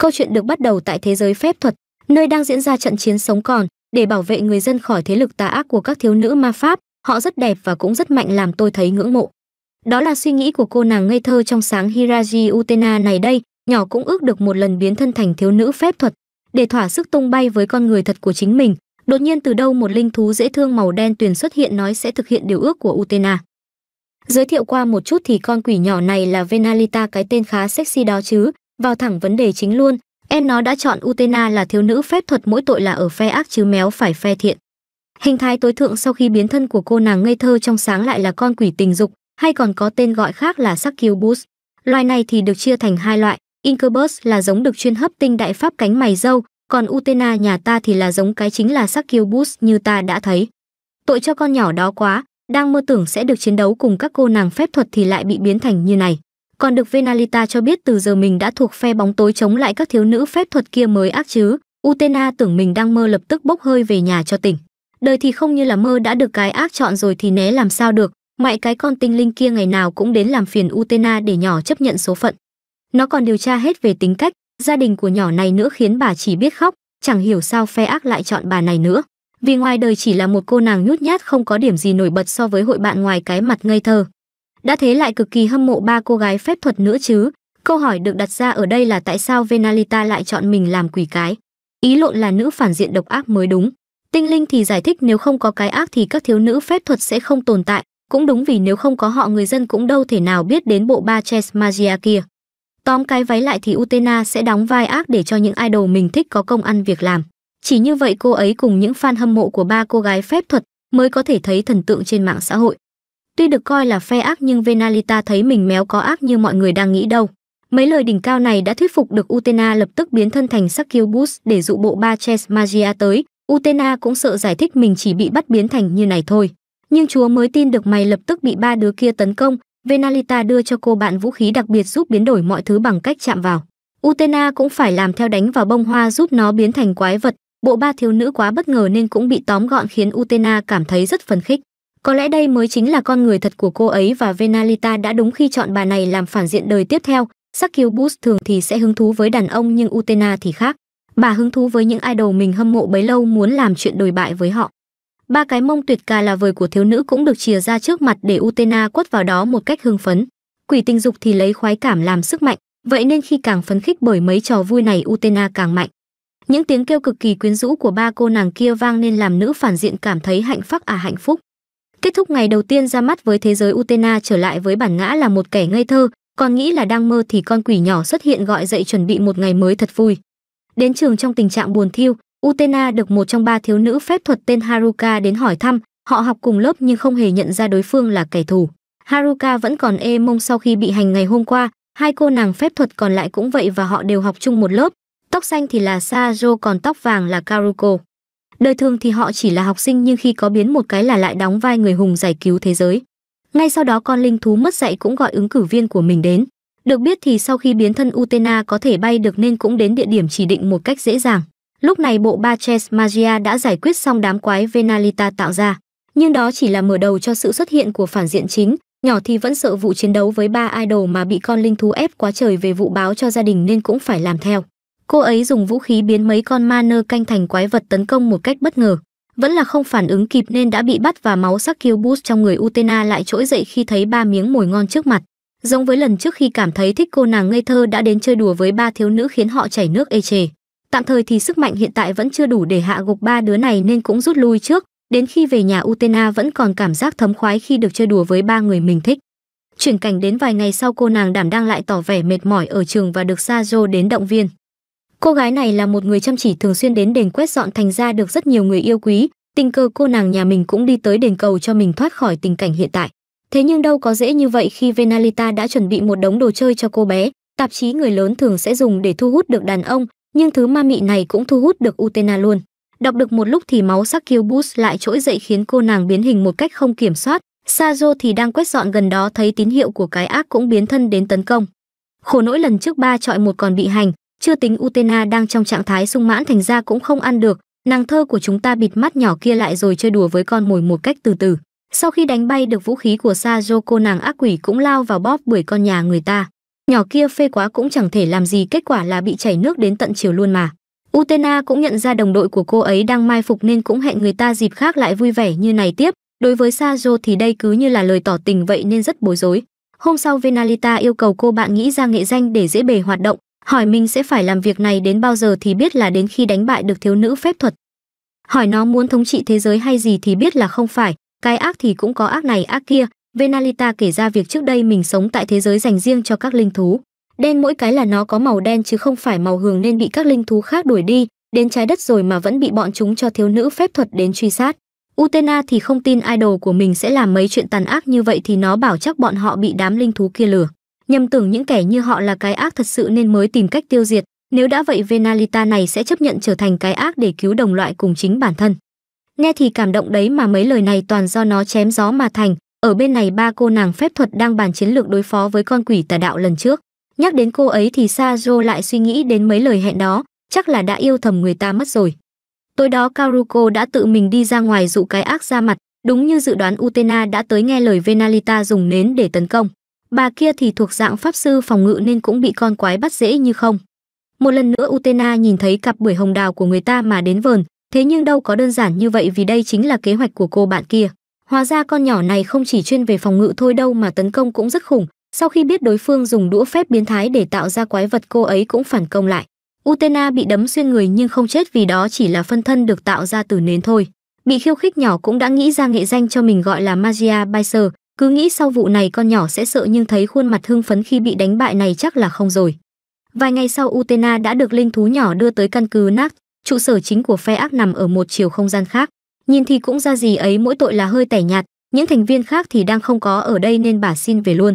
Câu chuyện được bắt đầu tại thế giới phép thuật, nơi đang diễn ra trận chiến sống còn để bảo vệ người dân khỏi thế lực tà ác của các thiếu nữ ma pháp, họ rất đẹp và cũng rất mạnh làm tôi thấy ngưỡng mộ. Đó là suy nghĩ của cô nàng ngây thơ trong sáng Hiraji Utena này đây, nhỏ cũng ước được một lần biến thân thành thiếu nữ phép thuật, để thỏa sức tung bay với con người thật của chính mình. Đột nhiên từ đâu một linh thú dễ thương màu đen tuyền xuất hiện nói sẽ thực hiện điều ước của Utena. Giới thiệu qua một chút thì con quỷ nhỏ này là Venalita cái tên khá sexy đó chứ, vào thẳng vấn đề chính luôn em nó đã chọn utena là thiếu nữ phép thuật mỗi tội là ở phe ác chứ méo phải phe thiện hình thái tối thượng sau khi biến thân của cô nàng ngây thơ trong sáng lại là con quỷ tình dục hay còn có tên gọi khác là succubus loài này thì được chia thành hai loại incubus là giống được chuyên hấp tinh đại pháp cánh mày dâu còn utena nhà ta thì là giống cái chính là succubus như ta đã thấy tội cho con nhỏ đó quá đang mơ tưởng sẽ được chiến đấu cùng các cô nàng phép thuật thì lại bị biến thành như này còn được Venalita cho biết từ giờ mình đã thuộc phe bóng tối chống lại các thiếu nữ phép thuật kia mới ác chứ. Utena tưởng mình đang mơ lập tức bốc hơi về nhà cho tỉnh. Đời thì không như là mơ đã được cái ác chọn rồi thì né làm sao được, mại cái con tinh linh kia ngày nào cũng đến làm phiền Utena để nhỏ chấp nhận số phận. Nó còn điều tra hết về tính cách, gia đình của nhỏ này nữa khiến bà chỉ biết khóc, chẳng hiểu sao phe ác lại chọn bà này nữa. Vì ngoài đời chỉ là một cô nàng nhút nhát không có điểm gì nổi bật so với hội bạn ngoài cái mặt ngây thơ. Đã thế lại cực kỳ hâm mộ ba cô gái phép thuật nữa chứ. Câu hỏi được đặt ra ở đây là tại sao Venalita lại chọn mình làm quỷ cái? Ý lộn là nữ phản diện độc ác mới đúng. Tinh linh thì giải thích nếu không có cái ác thì các thiếu nữ phép thuật sẽ không tồn tại, cũng đúng vì nếu không có họ người dân cũng đâu thể nào biết đến bộ ba Chess Magia kia. Tóm cái váy lại thì Utena sẽ đóng vai ác để cho những idol mình thích có công ăn việc làm. Chỉ như vậy cô ấy cùng những fan hâm mộ của ba cô gái phép thuật mới có thể thấy thần tượng trên mạng xã hội. Tuy được coi là phe ác nhưng Venalita thấy mình méo có ác như mọi người đang nghĩ đâu. Mấy lời đỉnh cao này đã thuyết phục được Utena lập tức biến thân thành Succubus để dụ bộ ba Ches Magia tới. Utena cũng sợ giải thích mình chỉ bị bắt biến thành như này thôi. Nhưng chúa mới tin được mày lập tức bị ba đứa kia tấn công. Venalita đưa cho cô bạn vũ khí đặc biệt giúp biến đổi mọi thứ bằng cách chạm vào. Utena cũng phải làm theo đánh vào bông hoa giúp nó biến thành quái vật. Bộ ba thiếu nữ quá bất ngờ nên cũng bị tóm gọn khiến Utena cảm thấy rất phấn khích có lẽ đây mới chính là con người thật của cô ấy và venalita đã đúng khi chọn bà này làm phản diện đời tiếp theo sắc kiêu boost thường thì sẽ hứng thú với đàn ông nhưng utena thì khác bà hứng thú với những idol mình hâm mộ bấy lâu muốn làm chuyện đồi bại với họ ba cái mông tuyệt ca là vời của thiếu nữ cũng được chìa ra trước mặt để utena quất vào đó một cách hưng phấn quỷ tình dục thì lấy khoái cảm làm sức mạnh vậy nên khi càng phấn khích bởi mấy trò vui này utena càng mạnh những tiếng kêu cực kỳ quyến rũ của ba cô nàng kia vang nên làm nữ phản diện cảm thấy hạnh phúc à hạnh phúc Kết thúc ngày đầu tiên ra mắt với thế giới Utena trở lại với bản ngã là một kẻ ngây thơ, còn nghĩ là đang mơ thì con quỷ nhỏ xuất hiện gọi dậy chuẩn bị một ngày mới thật vui. Đến trường trong tình trạng buồn thiêu, Utena được một trong ba thiếu nữ phép thuật tên Haruka đến hỏi thăm, họ học cùng lớp nhưng không hề nhận ra đối phương là kẻ thù. Haruka vẫn còn ê mông sau khi bị hành ngày hôm qua, hai cô nàng phép thuật còn lại cũng vậy và họ đều học chung một lớp. Tóc xanh thì là Sajo còn tóc vàng là Karuko đời thường thì họ chỉ là học sinh nhưng khi có biến một cái là lại đóng vai người hùng giải cứu thế giới ngay sau đó con linh thú mất dạy cũng gọi ứng cử viên của mình đến được biết thì sau khi biến thân utena có thể bay được nên cũng đến địa điểm chỉ định một cách dễ dàng lúc này bộ ba chess magia đã giải quyết xong đám quái venalita tạo ra nhưng đó chỉ là mở đầu cho sự xuất hiện của phản diện chính nhỏ thì vẫn sợ vụ chiến đấu với ba idol mà bị con linh thú ép quá trời về vụ báo cho gia đình nên cũng phải làm theo cô ấy dùng vũ khí biến mấy con ma nơ canh thành quái vật tấn công một cách bất ngờ vẫn là không phản ứng kịp nên đã bị bắt và máu sắc kiêu bút trong người utena lại trỗi dậy khi thấy ba miếng mồi ngon trước mặt giống với lần trước khi cảm thấy thích cô nàng ngây thơ đã đến chơi đùa với ba thiếu nữ khiến họ chảy nước ê chề tạm thời thì sức mạnh hiện tại vẫn chưa đủ để hạ gục ba đứa này nên cũng rút lui trước đến khi về nhà utena vẫn còn cảm giác thấm khoái khi được chơi đùa với ba người mình thích chuyển cảnh đến vài ngày sau cô nàng đảm đang lại tỏ vẻ mệt mỏi ở trường và được sa đến động viên Cô gái này là một người chăm chỉ thường xuyên đến đền quét dọn thành ra được rất nhiều người yêu quý, tình cờ cô nàng nhà mình cũng đi tới đền cầu cho mình thoát khỏi tình cảnh hiện tại. Thế nhưng đâu có dễ như vậy khi Venalita đã chuẩn bị một đống đồ chơi cho cô bé, tạp chí người lớn thường sẽ dùng để thu hút được đàn ông, nhưng thứ ma mị này cũng thu hút được Utena luôn. Đọc được một lúc thì máu sắc Kilbus lại trỗi dậy khiến cô nàng biến hình một cách không kiểm soát, Sazo thì đang quét dọn gần đó thấy tín hiệu của cái ác cũng biến thân đến tấn công. Khổ nỗi lần trước ba trọi một còn bị hành, chưa tính Utena đang trong trạng thái sung mãn thành ra cũng không ăn được, nàng thơ của chúng ta bịt mắt nhỏ kia lại rồi chơi đùa với con mồi một cách từ từ. Sau khi đánh bay được vũ khí của Sajoko nàng ác quỷ cũng lao vào bóp bưởi con nhà người ta. Nhỏ kia phê quá cũng chẳng thể làm gì kết quả là bị chảy nước đến tận chiều luôn mà. Utena cũng nhận ra đồng đội của cô ấy đang mai phục nên cũng hẹn người ta dịp khác lại vui vẻ như này tiếp. Đối với Sajo thì đây cứ như là lời tỏ tình vậy nên rất bối rối. Hôm sau Venalita yêu cầu cô bạn nghĩ ra nghệ danh để dễ bề hoạt động, hỏi mình sẽ phải làm việc này đến bao giờ thì biết là đến khi đánh bại được thiếu nữ phép thuật hỏi nó muốn thống trị thế giới hay gì thì biết là không phải cái ác thì cũng có ác này ác kia venalita kể ra việc trước đây mình sống tại thế giới dành riêng cho các linh thú đen mỗi cái là nó có màu đen chứ không phải màu hường nên bị các linh thú khác đuổi đi đến trái đất rồi mà vẫn bị bọn chúng cho thiếu nữ phép thuật đến truy sát utena thì không tin idol của mình sẽ làm mấy chuyện tàn ác như vậy thì nó bảo chắc bọn họ bị đám linh thú kia lừa nhầm tưởng những kẻ như họ là cái ác thật sự nên mới tìm cách tiêu diệt, nếu đã vậy Venalita này sẽ chấp nhận trở thành cái ác để cứu đồng loại cùng chính bản thân. Nghe thì cảm động đấy mà mấy lời này toàn do nó chém gió mà thành, ở bên này ba cô nàng phép thuật đang bàn chiến lược đối phó với con quỷ tà đạo lần trước. Nhắc đến cô ấy thì Sajo lại suy nghĩ đến mấy lời hẹn đó, chắc là đã yêu thầm người ta mất rồi. Tối đó Karuko đã tự mình đi ra ngoài dụ cái ác ra mặt, đúng như dự đoán Utena đã tới nghe lời Venalita dùng nến để tấn công. Bà kia thì thuộc dạng pháp sư phòng ngự nên cũng bị con quái bắt dễ như không. Một lần nữa Utena nhìn thấy cặp bưởi hồng đào của người ta mà đến vờn, thế nhưng đâu có đơn giản như vậy vì đây chính là kế hoạch của cô bạn kia. Hóa ra con nhỏ này không chỉ chuyên về phòng ngự thôi đâu mà tấn công cũng rất khủng, sau khi biết đối phương dùng đũa phép biến thái để tạo ra quái vật cô ấy cũng phản công lại. Utena bị đấm xuyên người nhưng không chết vì đó chỉ là phân thân được tạo ra từ nến thôi. Bị khiêu khích nhỏ cũng đã nghĩ ra nghệ danh cho mình gọi là Magia Bicer, cứ nghĩ sau vụ này con nhỏ sẽ sợ nhưng thấy khuôn mặt hưng phấn khi bị đánh bại này chắc là không rồi. Vài ngày sau Utena đã được linh thú nhỏ đưa tới căn cứ Nác, trụ sở chính của phe ác nằm ở một chiều không gian khác. Nhìn thì cũng ra gì ấy mỗi tội là hơi tẻ nhạt, những thành viên khác thì đang không có ở đây nên bà xin về luôn.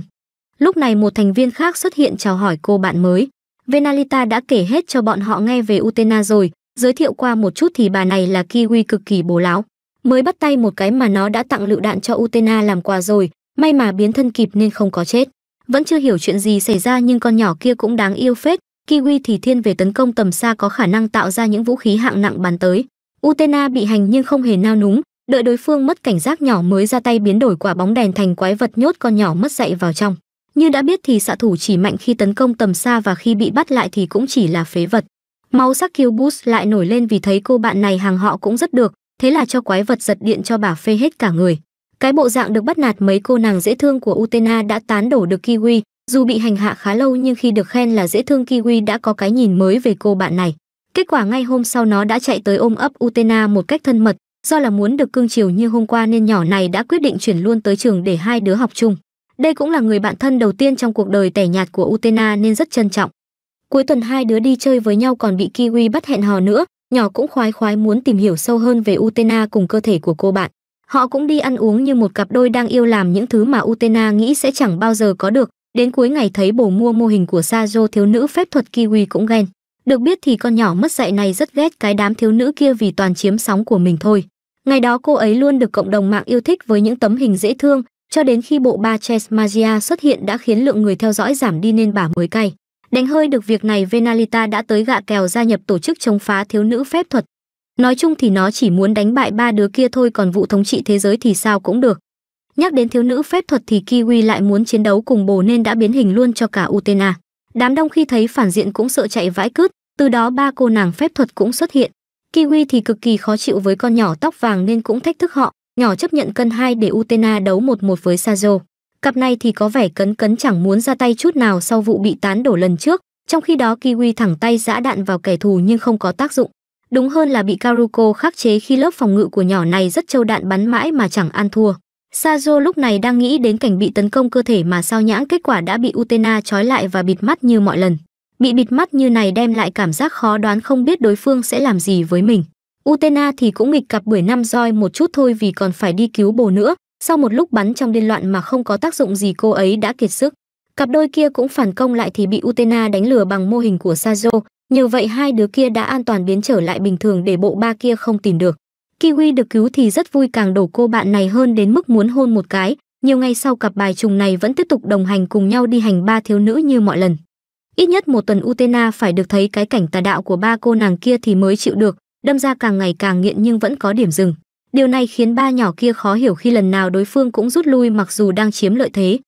Lúc này một thành viên khác xuất hiện chào hỏi cô bạn mới. Venalita đã kể hết cho bọn họ nghe về Utena rồi, giới thiệu qua một chút thì bà này là Kiwi cực kỳ bố láo mới bắt tay một cái mà nó đã tặng lựu đạn cho Utena làm quà rồi, may mà biến thân kịp nên không có chết. Vẫn chưa hiểu chuyện gì xảy ra nhưng con nhỏ kia cũng đáng yêu phết, Kiwi thì thiên về tấn công tầm xa có khả năng tạo ra những vũ khí hạng nặng bắn tới. Utena bị hành nhưng không hề nao núng, đợi đối phương mất cảnh giác nhỏ mới ra tay biến đổi quả bóng đèn thành quái vật nhốt con nhỏ mất dạy vào trong. Như đã biết thì xạ thủ chỉ mạnh khi tấn công tầm xa và khi bị bắt lại thì cũng chỉ là phế vật. Máu sắc Kill Boost lại nổi lên vì thấy cô bạn này hàng họ cũng rất được, thế là cho quái vật giật điện cho bà phê hết cả người. Cái bộ dạng được bắt nạt mấy cô nàng dễ thương của Utena đã tán đổ được Kiwi, dù bị hành hạ khá lâu nhưng khi được khen là dễ thương Kiwi đã có cái nhìn mới về cô bạn này. Kết quả ngay hôm sau nó đã chạy tới ôm ấp Utena một cách thân mật, do là muốn được cưng chiều như hôm qua nên nhỏ này đã quyết định chuyển luôn tới trường để hai đứa học chung. Đây cũng là người bạn thân đầu tiên trong cuộc đời tẻ nhạt của Utena nên rất trân trọng. Cuối tuần hai đứa đi chơi với nhau còn bị Kiwi bắt hẹn hò nữa, nhỏ cũng khoái khoái muốn tìm hiểu sâu hơn về Utena cùng cơ thể của cô bạn. Họ cũng đi ăn uống như một cặp đôi đang yêu làm những thứ mà Utena nghĩ sẽ chẳng bao giờ có được. Đến cuối ngày thấy bổ mua mô hình của Sajo thiếu nữ phép thuật Kiwi cũng ghen. Được biết thì con nhỏ mất dạy này rất ghét cái đám thiếu nữ kia vì toàn chiếm sóng của mình thôi. Ngày đó cô ấy luôn được cộng đồng mạng yêu thích với những tấm hình dễ thương, cho đến khi bộ ba Chess Magia xuất hiện đã khiến lượng người theo dõi giảm đi nên bà mới cay. Đánh hơi được việc này Venalita đã tới gạ kèo gia nhập tổ chức chống phá thiếu nữ phép thuật. Nói chung thì nó chỉ muốn đánh bại ba đứa kia thôi còn vụ thống trị thế giới thì sao cũng được. Nhắc đến thiếu nữ phép thuật thì Kiwi lại muốn chiến đấu cùng bồ nên đã biến hình luôn cho cả Utena. Đám đông khi thấy phản diện cũng sợ chạy vãi cứt, từ đó ba cô nàng phép thuật cũng xuất hiện. Kiwi thì cực kỳ khó chịu với con nhỏ tóc vàng nên cũng thách thức họ, nhỏ chấp nhận cân hai để Utena đấu một một với Sazo. Cặp này thì có vẻ cấn cấn chẳng muốn ra tay chút nào sau vụ bị tán đổ lần trước, trong khi đó Kiwi thẳng tay giã đạn vào kẻ thù nhưng không có tác dụng. Đúng hơn là bị Karuko khắc chế khi lớp phòng ngự của nhỏ này rất trâu đạn bắn mãi mà chẳng ăn thua. Sajo lúc này đang nghĩ đến cảnh bị tấn công cơ thể mà sao nhãng kết quả đã bị Utena trói lại và bịt mắt như mọi lần. Bị bịt mắt như này đem lại cảm giác khó đoán không biết đối phương sẽ làm gì với mình. Utena thì cũng nghịch cặp bưởi năm roi một chút thôi vì còn phải đi cứu bồ nữa, sau một lúc bắn trong điên loạn mà không có tác dụng gì cô ấy đã kiệt sức. Cặp đôi kia cũng phản công lại thì bị Utena đánh lừa bằng mô hình của Sajo, nhờ vậy hai đứa kia đã an toàn biến trở lại bình thường để bộ ba kia không tìm được. Kiwi được cứu thì rất vui càng đổ cô bạn này hơn đến mức muốn hôn một cái. Nhiều ngày sau cặp bài trùng này vẫn tiếp tục đồng hành cùng nhau đi hành ba thiếu nữ như mọi lần. Ít nhất một tuần Utena phải được thấy cái cảnh tà đạo của ba cô nàng kia thì mới chịu được, đâm ra càng ngày càng nghiện nhưng vẫn có điểm dừng. Điều này khiến ba nhỏ kia khó hiểu khi lần nào đối phương cũng rút lui mặc dù đang chiếm lợi thế.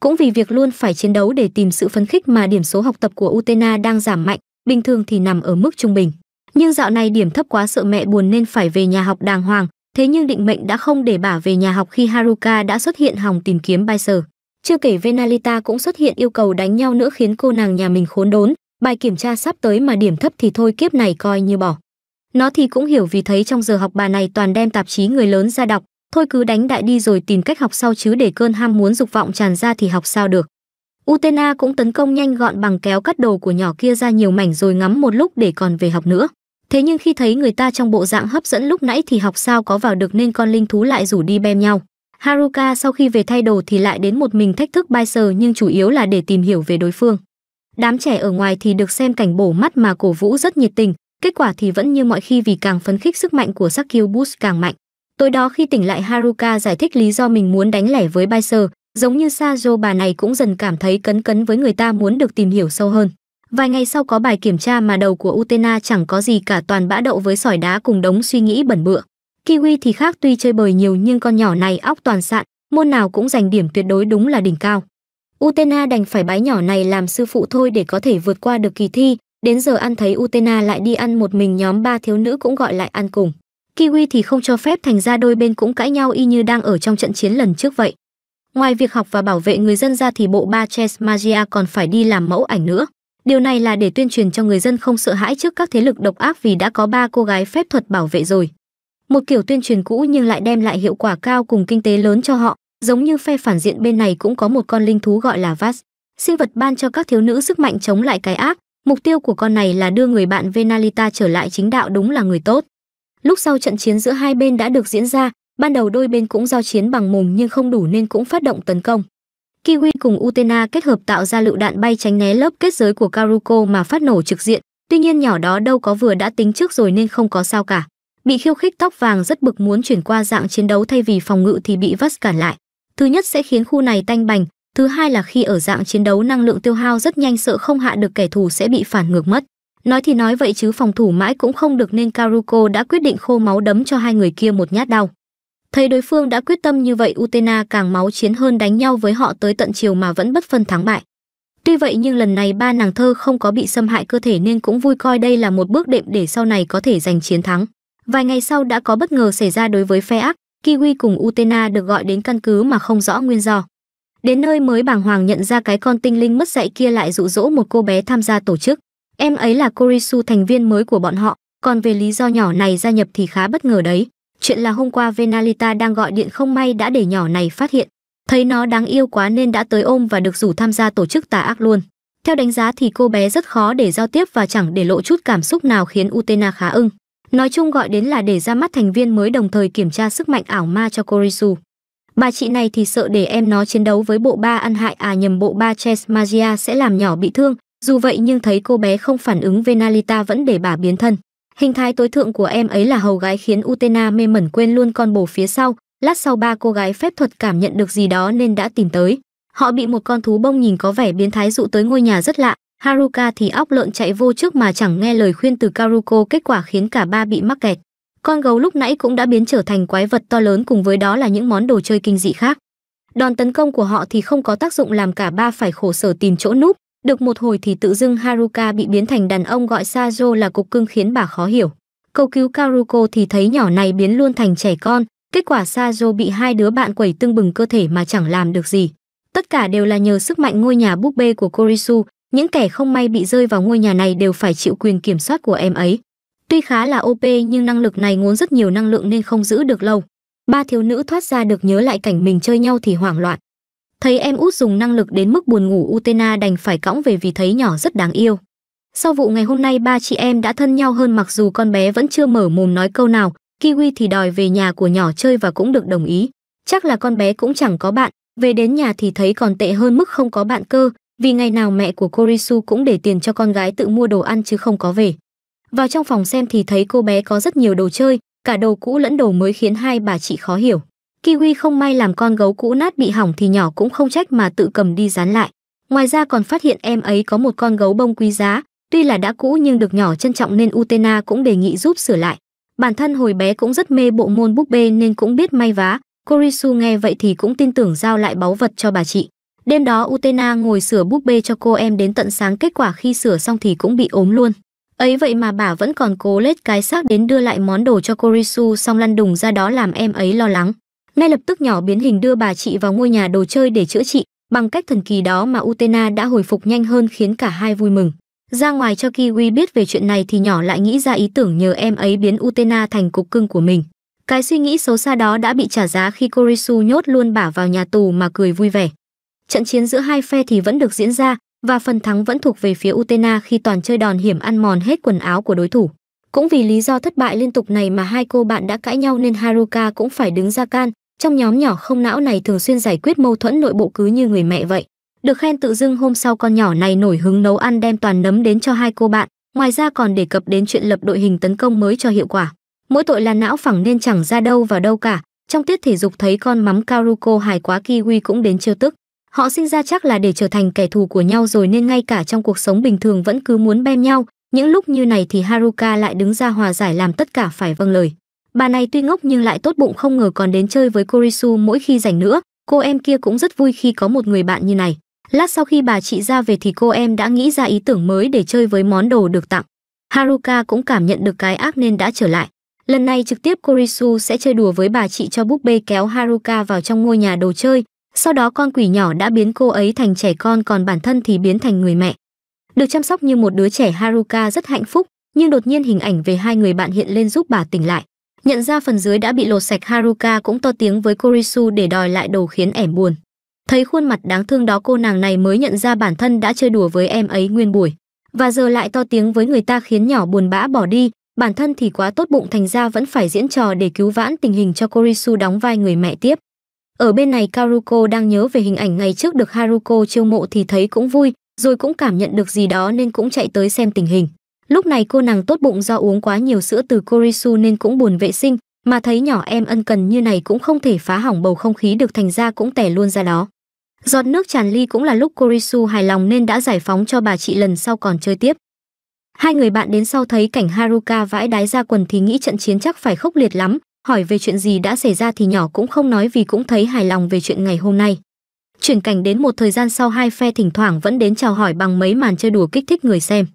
Cũng vì việc luôn phải chiến đấu để tìm sự phấn khích mà điểm số học tập của Utena đang giảm mạnh, bình thường thì nằm ở mức trung bình. Nhưng dạo này điểm thấp quá sợ mẹ buồn nên phải về nhà học đàng hoàng, thế nhưng định mệnh đã không để bà về nhà học khi Haruka đã xuất hiện hòng tìm kiếm Baiser. Chưa kể Venalita cũng xuất hiện yêu cầu đánh nhau nữa khiến cô nàng nhà mình khốn đốn, bài kiểm tra sắp tới mà điểm thấp thì thôi kiếp này coi như bỏ nó thì cũng hiểu vì thấy trong giờ học bà này toàn đem tạp chí người lớn ra đọc thôi cứ đánh đại đi rồi tìm cách học sau chứ để cơn ham muốn dục vọng tràn ra thì học sao được utena cũng tấn công nhanh gọn bằng kéo cắt đầu của nhỏ kia ra nhiều mảnh rồi ngắm một lúc để còn về học nữa thế nhưng khi thấy người ta trong bộ dạng hấp dẫn lúc nãy thì học sao có vào được nên con linh thú lại rủ đi bem nhau haruka sau khi về thay đồ thì lại đến một mình thách thức bai sờ nhưng chủ yếu là để tìm hiểu về đối phương đám trẻ ở ngoài thì được xem cảnh bổ mắt mà cổ vũ rất nhiệt tình Kết quả thì vẫn như mọi khi vì càng phấn khích sức mạnh của Boost càng mạnh. Tối đó khi tỉnh lại Haruka giải thích lý do mình muốn đánh lẻ với Baiser, giống như Sajo bà này cũng dần cảm thấy cấn cấn với người ta muốn được tìm hiểu sâu hơn. Vài ngày sau có bài kiểm tra mà đầu của Utena chẳng có gì cả toàn bã đậu với sỏi đá cùng đống suy nghĩ bẩn bựa. Kiwi thì khác tuy chơi bời nhiều nhưng con nhỏ này óc toàn sạn, môn nào cũng giành điểm tuyệt đối đúng là đỉnh cao. Utena đành phải bái nhỏ này làm sư phụ thôi để có thể vượt qua được kỳ thi, Đến giờ ăn thấy Utena lại đi ăn một mình nhóm ba thiếu nữ cũng gọi lại ăn cùng. Kiwi thì không cho phép thành ra đôi bên cũng cãi nhau y như đang ở trong trận chiến lần trước vậy. Ngoài việc học và bảo vệ người dân ra thì bộ ba Chess Magia còn phải đi làm mẫu ảnh nữa. Điều này là để tuyên truyền cho người dân không sợ hãi trước các thế lực độc ác vì đã có ba cô gái phép thuật bảo vệ rồi. Một kiểu tuyên truyền cũ nhưng lại đem lại hiệu quả cao cùng kinh tế lớn cho họ, giống như phe phản diện bên này cũng có một con linh thú gọi là Vas, sinh vật ban cho các thiếu nữ sức mạnh chống lại cái ác, Mục tiêu của con này là đưa người bạn Venalita trở lại chính đạo đúng là người tốt. Lúc sau trận chiến giữa hai bên đã được diễn ra, ban đầu đôi bên cũng giao chiến bằng mồm nhưng không đủ nên cũng phát động tấn công. Kiwi cùng Utena kết hợp tạo ra lựu đạn bay tránh né lớp kết giới của Karuko mà phát nổ trực diện, tuy nhiên nhỏ đó đâu có vừa đã tính trước rồi nên không có sao cả. Bị khiêu khích tóc vàng rất bực muốn chuyển qua dạng chiến đấu thay vì phòng ngự thì bị vắt cản lại. Thứ nhất sẽ khiến khu này tanh bành, Thứ hai là khi ở dạng chiến đấu năng lượng tiêu hao rất nhanh sợ không hạ được kẻ thù sẽ bị phản ngược mất. Nói thì nói vậy chứ phòng thủ mãi cũng không được nên Karuko đã quyết định khô máu đấm cho hai người kia một nhát đau. Thấy đối phương đã quyết tâm như vậy Utena càng máu chiến hơn đánh nhau với họ tới tận chiều mà vẫn bất phân thắng bại. Tuy vậy nhưng lần này ba nàng thơ không có bị xâm hại cơ thể nên cũng vui coi đây là một bước đệm để sau này có thể giành chiến thắng. Vài ngày sau đã có bất ngờ xảy ra đối với phe ác, Kiwi cùng Utena được gọi đến căn cứ mà không rõ nguyên do. Đến nơi mới bàng hoàng nhận ra cái con tinh linh mất dạy kia lại dụ dỗ một cô bé tham gia tổ chức. Em ấy là Korisu thành viên mới của bọn họ, còn về lý do nhỏ này gia nhập thì khá bất ngờ đấy. Chuyện là hôm qua Venalita đang gọi điện không may đã để nhỏ này phát hiện. Thấy nó đáng yêu quá nên đã tới ôm và được rủ tham gia tổ chức tà ác luôn. Theo đánh giá thì cô bé rất khó để giao tiếp và chẳng để lộ chút cảm xúc nào khiến Utena khá ưng. Nói chung gọi đến là để ra mắt thành viên mới đồng thời kiểm tra sức mạnh ảo ma cho Korisu. Bà chị này thì sợ để em nó chiến đấu với bộ ba ăn hại à nhầm bộ ba Chess Magia sẽ làm nhỏ bị thương, dù vậy nhưng thấy cô bé không phản ứng Venalita vẫn để bà biến thân. Hình thái tối thượng của em ấy là hầu gái khiến Utena mê mẩn quên luôn con bồ phía sau, lát sau ba cô gái phép thuật cảm nhận được gì đó nên đã tìm tới. Họ bị một con thú bông nhìn có vẻ biến thái dụ tới ngôi nhà rất lạ, Haruka thì óc lợn chạy vô trước mà chẳng nghe lời khuyên từ Karuko kết quả khiến cả ba bị mắc kẹt con gấu lúc nãy cũng đã biến trở thành quái vật to lớn cùng với đó là những món đồ chơi kinh dị khác đòn tấn công của họ thì không có tác dụng làm cả ba phải khổ sở tìm chỗ núp được một hồi thì tự dưng haruka bị biến thành đàn ông gọi sajo là cục cưng khiến bà khó hiểu cầu cứu karuko thì thấy nhỏ này biến luôn thành trẻ con kết quả sajo bị hai đứa bạn quẩy tưng bừng cơ thể mà chẳng làm được gì tất cả đều là nhờ sức mạnh ngôi nhà búp bê của korisu những kẻ không may bị rơi vào ngôi nhà này đều phải chịu quyền kiểm soát của em ấy Tuy khá là OP nhưng năng lực này ngốn rất nhiều năng lượng nên không giữ được lâu. Ba thiếu nữ thoát ra được nhớ lại cảnh mình chơi nhau thì hoảng loạn. Thấy em út dùng năng lực đến mức buồn ngủ Utena đành phải cõng về vì thấy nhỏ rất đáng yêu. Sau vụ ngày hôm nay ba chị em đã thân nhau hơn mặc dù con bé vẫn chưa mở mồm nói câu nào, Kiwi thì đòi về nhà của nhỏ chơi và cũng được đồng ý. Chắc là con bé cũng chẳng có bạn, về đến nhà thì thấy còn tệ hơn mức không có bạn cơ, vì ngày nào mẹ của Korisu cũng để tiền cho con gái tự mua đồ ăn chứ không có về. Vào trong phòng xem thì thấy cô bé có rất nhiều đồ chơi, cả đồ cũ lẫn đồ mới khiến hai bà chị khó hiểu. Kiwi không may làm con gấu cũ nát bị hỏng thì nhỏ cũng không trách mà tự cầm đi dán lại. Ngoài ra còn phát hiện em ấy có một con gấu bông quý giá, tuy là đã cũ nhưng được nhỏ trân trọng nên Utena cũng đề nghị giúp sửa lại. Bản thân hồi bé cũng rất mê bộ môn búp bê nên cũng biết may vá, Korisu nghe vậy thì cũng tin tưởng giao lại báu vật cho bà chị. Đêm đó Utena ngồi sửa búp bê cho cô em đến tận sáng kết quả khi sửa xong thì cũng bị ốm luôn. Ấy vậy mà bà vẫn còn cố lết cái xác đến đưa lại món đồ cho Korisu xong lăn đùng ra đó làm em ấy lo lắng. Ngay lập tức nhỏ biến hình đưa bà chị vào ngôi nhà đồ chơi để chữa trị, bằng cách thần kỳ đó mà Utena đã hồi phục nhanh hơn khiến cả hai vui mừng. Ra ngoài cho Kiwi biết về chuyện này thì nhỏ lại nghĩ ra ý tưởng nhờ em ấy biến Utena thành cục cưng của mình. Cái suy nghĩ xấu xa đó đã bị trả giá khi Korisu nhốt luôn bà vào nhà tù mà cười vui vẻ. Trận chiến giữa hai phe thì vẫn được diễn ra, và phần thắng vẫn thuộc về phía Utena khi toàn chơi đòn hiểm ăn mòn hết quần áo của đối thủ. Cũng vì lý do thất bại liên tục này mà hai cô bạn đã cãi nhau nên Haruka cũng phải đứng ra can. Trong nhóm nhỏ không não này thường xuyên giải quyết mâu thuẫn nội bộ cứ như người mẹ vậy. Được khen tự dưng hôm sau con nhỏ này nổi hứng nấu ăn đem toàn nấm đến cho hai cô bạn, ngoài ra còn đề cập đến chuyện lập đội hình tấn công mới cho hiệu quả. Mỗi tội là não phẳng nên chẳng ra đâu vào đâu cả, trong tiết thể dục thấy con mắm Karuko hài quá kiwi cũng đến trêu tức. Họ sinh ra chắc là để trở thành kẻ thù của nhau rồi nên ngay cả trong cuộc sống bình thường vẫn cứ muốn bem nhau. Những lúc như này thì Haruka lại đứng ra hòa giải làm tất cả phải vâng lời. Bà này tuy ngốc nhưng lại tốt bụng không ngờ còn đến chơi với Korisu mỗi khi rảnh nữa. Cô em kia cũng rất vui khi có một người bạn như này. Lát sau khi bà chị ra về thì cô em đã nghĩ ra ý tưởng mới để chơi với món đồ được tặng. Haruka cũng cảm nhận được cái ác nên đã trở lại. Lần này trực tiếp Korisu sẽ chơi đùa với bà chị cho búp bê kéo Haruka vào trong ngôi nhà đồ chơi, sau đó con quỷ nhỏ đã biến cô ấy thành trẻ con còn bản thân thì biến thành người mẹ. Được chăm sóc như một đứa trẻ Haruka rất hạnh phúc, nhưng đột nhiên hình ảnh về hai người bạn hiện lên giúp bà tỉnh lại. Nhận ra phần dưới đã bị lột sạch Haruka cũng to tiếng với Korisu để đòi lại đồ khiến ẻm buồn. Thấy khuôn mặt đáng thương đó cô nàng này mới nhận ra bản thân đã chơi đùa với em ấy nguyên buổi. Và giờ lại to tiếng với người ta khiến nhỏ buồn bã bỏ đi, bản thân thì quá tốt bụng thành ra vẫn phải diễn trò để cứu vãn tình hình cho Korisu đóng vai người mẹ tiếp. Ở bên này Karuko đang nhớ về hình ảnh ngày trước được Haruko chiêu mộ thì thấy cũng vui, rồi cũng cảm nhận được gì đó nên cũng chạy tới xem tình hình. Lúc này cô nàng tốt bụng do uống quá nhiều sữa từ Korisu nên cũng buồn vệ sinh, mà thấy nhỏ em ân cần như này cũng không thể phá hỏng bầu không khí được thành ra cũng tẻ luôn ra đó. Giọt nước tràn ly cũng là lúc Korisu hài lòng nên đã giải phóng cho bà chị lần sau còn chơi tiếp. Hai người bạn đến sau thấy cảnh Haruka vãi đái ra quần thì nghĩ trận chiến chắc phải khốc liệt lắm, hỏi về chuyện gì đã xảy ra thì nhỏ cũng không nói vì cũng thấy hài lòng về chuyện ngày hôm nay chuyển cảnh đến một thời gian sau hai phe thỉnh thoảng vẫn đến chào hỏi bằng mấy màn chơi đùa kích thích người xem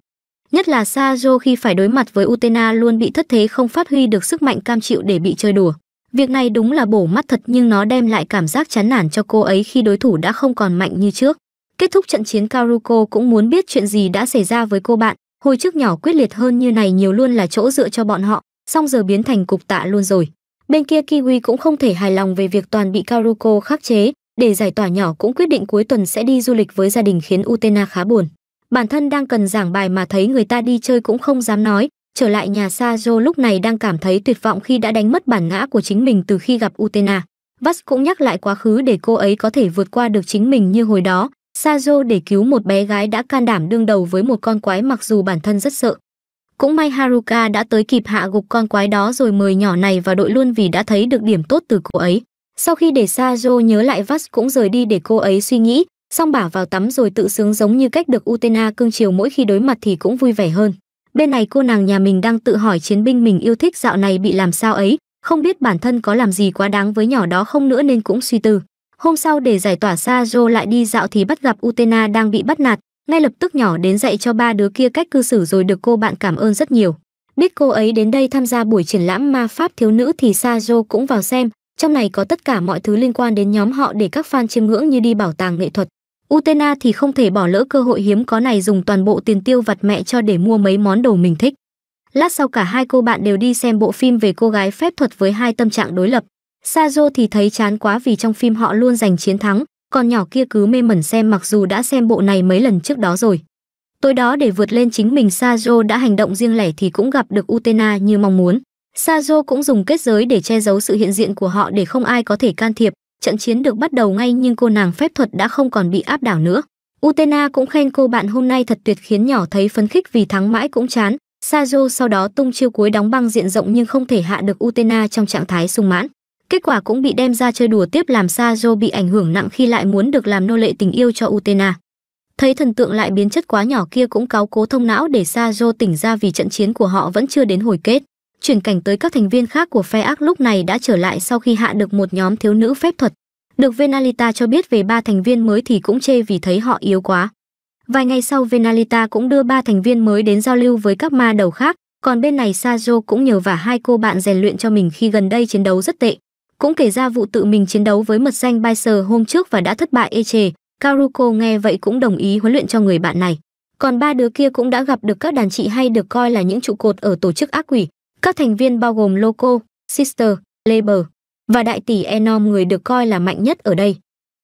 nhất là Sajo khi phải đối mặt với Utena luôn bị thất thế không phát huy được sức mạnh cam chịu để bị chơi đùa việc này đúng là bổ mắt thật nhưng nó đem lại cảm giác chán nản cho cô ấy khi đối thủ đã không còn mạnh như trước kết thúc trận chiến Karuko cũng muốn biết chuyện gì đã xảy ra với cô bạn hồi trước nhỏ quyết liệt hơn như này nhiều luôn là chỗ dựa cho bọn họ song giờ biến thành cục tạ luôn rồi Bên kia Kiwi cũng không thể hài lòng về việc toàn bị Karuko khắc chế, để giải tỏa nhỏ cũng quyết định cuối tuần sẽ đi du lịch với gia đình khiến Utena khá buồn. Bản thân đang cần giảng bài mà thấy người ta đi chơi cũng không dám nói, trở lại nhà Sajo lúc này đang cảm thấy tuyệt vọng khi đã đánh mất bản ngã của chính mình từ khi gặp Utena. Vas cũng nhắc lại quá khứ để cô ấy có thể vượt qua được chính mình như hồi đó, Sajo để cứu một bé gái đã can đảm đương đầu với một con quái mặc dù bản thân rất sợ. Cũng may Haruka đã tới kịp hạ gục con quái đó rồi mời nhỏ này vào đội luôn vì đã thấy được điểm tốt từ cô ấy. Sau khi để Sajo nhớ lại Vaz cũng rời đi để cô ấy suy nghĩ, xong bả vào tắm rồi tự sướng giống như cách được Utena cưng chiều mỗi khi đối mặt thì cũng vui vẻ hơn. Bên này cô nàng nhà mình đang tự hỏi chiến binh mình yêu thích dạo này bị làm sao ấy, không biết bản thân có làm gì quá đáng với nhỏ đó không nữa nên cũng suy tư. Hôm sau để giải tỏa Sajo lại đi dạo thì bắt gặp Utena đang bị bắt nạt, ngay lập tức nhỏ đến dạy cho ba đứa kia cách cư xử rồi được cô bạn cảm ơn rất nhiều. Biết cô ấy đến đây tham gia buổi triển lãm ma pháp thiếu nữ thì Sajo cũng vào xem, trong này có tất cả mọi thứ liên quan đến nhóm họ để các fan chiêm ngưỡng như đi bảo tàng nghệ thuật. Utena thì không thể bỏ lỡ cơ hội hiếm có này dùng toàn bộ tiền tiêu vặt mẹ cho để mua mấy món đồ mình thích. Lát sau cả hai cô bạn đều đi xem bộ phim về cô gái phép thuật với hai tâm trạng đối lập. Sajo thì thấy chán quá vì trong phim họ luôn giành chiến thắng, con nhỏ kia cứ mê mẩn xem mặc dù đã xem bộ này mấy lần trước đó rồi. Tối đó để vượt lên chính mình Sajo đã hành động riêng lẻ thì cũng gặp được Utena như mong muốn. Sajo cũng dùng kết giới để che giấu sự hiện diện của họ để không ai có thể can thiệp. Trận chiến được bắt đầu ngay nhưng cô nàng phép thuật đã không còn bị áp đảo nữa. Utena cũng khen cô bạn hôm nay thật tuyệt khiến nhỏ thấy phấn khích vì thắng mãi cũng chán. Sajo sau đó tung chiêu cuối đóng băng diện rộng nhưng không thể hạ được Utena trong trạng thái sung mãn. Kết quả cũng bị đem ra chơi đùa tiếp làm Sajo bị ảnh hưởng nặng khi lại muốn được làm nô lệ tình yêu cho Utena. Thấy thần tượng lại biến chất quá nhỏ kia cũng cáo cố thông não để Sajo tỉnh ra vì trận chiến của họ vẫn chưa đến hồi kết. Chuyển cảnh tới các thành viên khác của phe ác lúc này đã trở lại sau khi hạ được một nhóm thiếu nữ phép thuật. Được Venalita cho biết về ba thành viên mới thì cũng chê vì thấy họ yếu quá. Vài ngày sau Venalita cũng đưa ba thành viên mới đến giao lưu với các ma đầu khác, còn bên này Sajo cũng nhờ vả hai cô bạn rèn luyện cho mình khi gần đây chiến đấu rất tệ cũng kể ra vụ tự mình chiến đấu với mật danh Baiser hôm trước và đã thất bại ê chề. Karuko nghe vậy cũng đồng ý huấn luyện cho người bạn này. Còn ba đứa kia cũng đã gặp được các đàn chị hay được coi là những trụ cột ở tổ chức ác quỷ. Các thành viên bao gồm Loco, Sister, Labor và đại tỷ Enom người được coi là mạnh nhất ở đây.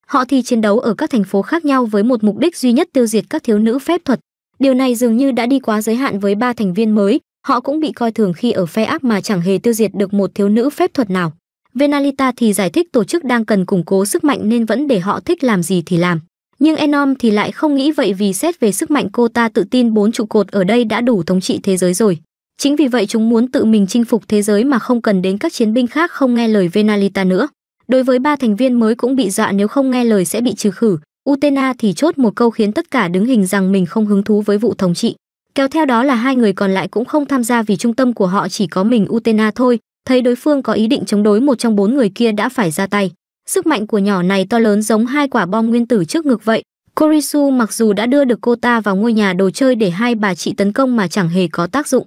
Họ thì chiến đấu ở các thành phố khác nhau với một mục đích duy nhất tiêu diệt các thiếu nữ phép thuật. Điều này dường như đã đi quá giới hạn với ba thành viên mới, họ cũng bị coi thường khi ở phe ác mà chẳng hề tiêu diệt được một thiếu nữ phép thuật nào. Venalita thì giải thích tổ chức đang cần củng cố sức mạnh nên vẫn để họ thích làm gì thì làm. Nhưng Enom thì lại không nghĩ vậy vì xét về sức mạnh cô ta tự tin bốn trụ cột ở đây đã đủ thống trị thế giới rồi. Chính vì vậy chúng muốn tự mình chinh phục thế giới mà không cần đến các chiến binh khác không nghe lời Venalita nữa. Đối với ba thành viên mới cũng bị dọa nếu không nghe lời sẽ bị trừ khử. Utena thì chốt một câu khiến tất cả đứng hình rằng mình không hứng thú với vụ thống trị. Kéo theo đó là hai người còn lại cũng không tham gia vì trung tâm của họ chỉ có mình Utena thôi, thấy đối phương có ý định chống đối một trong bốn người kia đã phải ra tay sức mạnh của nhỏ này to lớn giống hai quả bom nguyên tử trước ngực vậy korisu mặc dù đã đưa được cô ta vào ngôi nhà đồ chơi để hai bà chị tấn công mà chẳng hề có tác dụng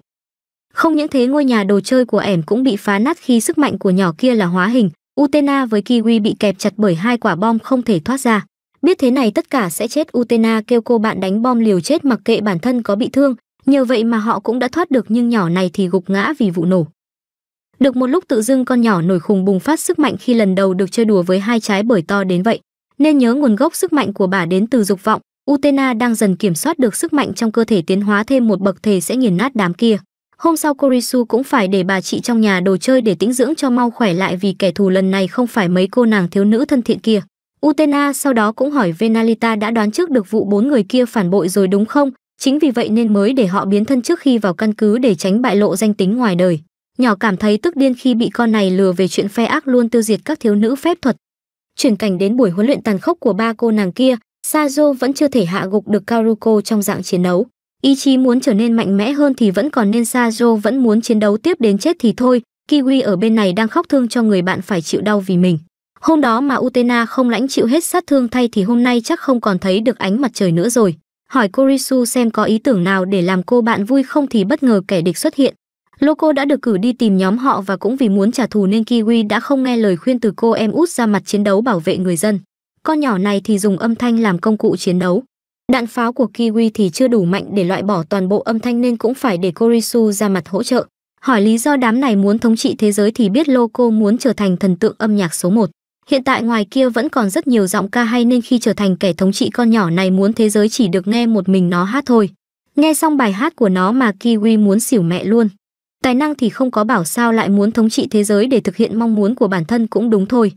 không những thế ngôi nhà đồ chơi của ẻm cũng bị phá nát khi sức mạnh của nhỏ kia là hóa hình utena với kiwi bị kẹp chặt bởi hai quả bom không thể thoát ra biết thế này tất cả sẽ chết utena kêu cô bạn đánh bom liều chết mặc kệ bản thân có bị thương nhờ vậy mà họ cũng đã thoát được nhưng nhỏ này thì gục ngã vì vụ nổ được một lúc tự dưng con nhỏ nổi khùng bùng phát sức mạnh khi lần đầu được chơi đùa với hai trái bởi to đến vậy, nên nhớ nguồn gốc sức mạnh của bà đến từ dục vọng, Utena đang dần kiểm soát được sức mạnh trong cơ thể tiến hóa thêm một bậc thề sẽ nghiền nát đám kia. Hôm sau Korisu cũng phải để bà chị trong nhà đồ chơi để tĩnh dưỡng cho mau khỏe lại vì kẻ thù lần này không phải mấy cô nàng thiếu nữ thân thiện kia. Utena sau đó cũng hỏi Venalita đã đoán trước được vụ bốn người kia phản bội rồi đúng không? Chính vì vậy nên mới để họ biến thân trước khi vào căn cứ để tránh bại lộ danh tính ngoài đời. Nhỏ cảm thấy tức điên khi bị con này lừa về chuyện phe ác luôn tiêu diệt các thiếu nữ phép thuật. Chuyển cảnh đến buổi huấn luyện tàn khốc của ba cô nàng kia, Sazo vẫn chưa thể hạ gục được Karuko trong dạng chiến đấu. Ý chí muốn trở nên mạnh mẽ hơn thì vẫn còn nên Sazo vẫn muốn chiến đấu tiếp đến chết thì thôi, Kiwi ở bên này đang khóc thương cho người bạn phải chịu đau vì mình. Hôm đó mà Utena không lãnh chịu hết sát thương thay thì hôm nay chắc không còn thấy được ánh mặt trời nữa rồi. Hỏi Korisu xem có ý tưởng nào để làm cô bạn vui không thì bất ngờ kẻ địch xuất hiện. Loco đã được cử đi tìm nhóm họ và cũng vì muốn trả thù nên Kiwi đã không nghe lời khuyên từ cô em út ra mặt chiến đấu bảo vệ người dân. Con nhỏ này thì dùng âm thanh làm công cụ chiến đấu. Đạn pháo của Kiwi thì chưa đủ mạnh để loại bỏ toàn bộ âm thanh nên cũng phải để Korisu ra mặt hỗ trợ. Hỏi lý do đám này muốn thống trị thế giới thì biết Loco muốn trở thành thần tượng âm nhạc số 1. Hiện tại ngoài kia vẫn còn rất nhiều giọng ca hay nên khi trở thành kẻ thống trị con nhỏ này muốn thế giới chỉ được nghe một mình nó hát thôi. Nghe xong bài hát của nó mà Kiwi muốn xỉu mẹ luôn tài năng thì không có bảo sao lại muốn thống trị thế giới để thực hiện mong muốn của bản thân cũng đúng thôi.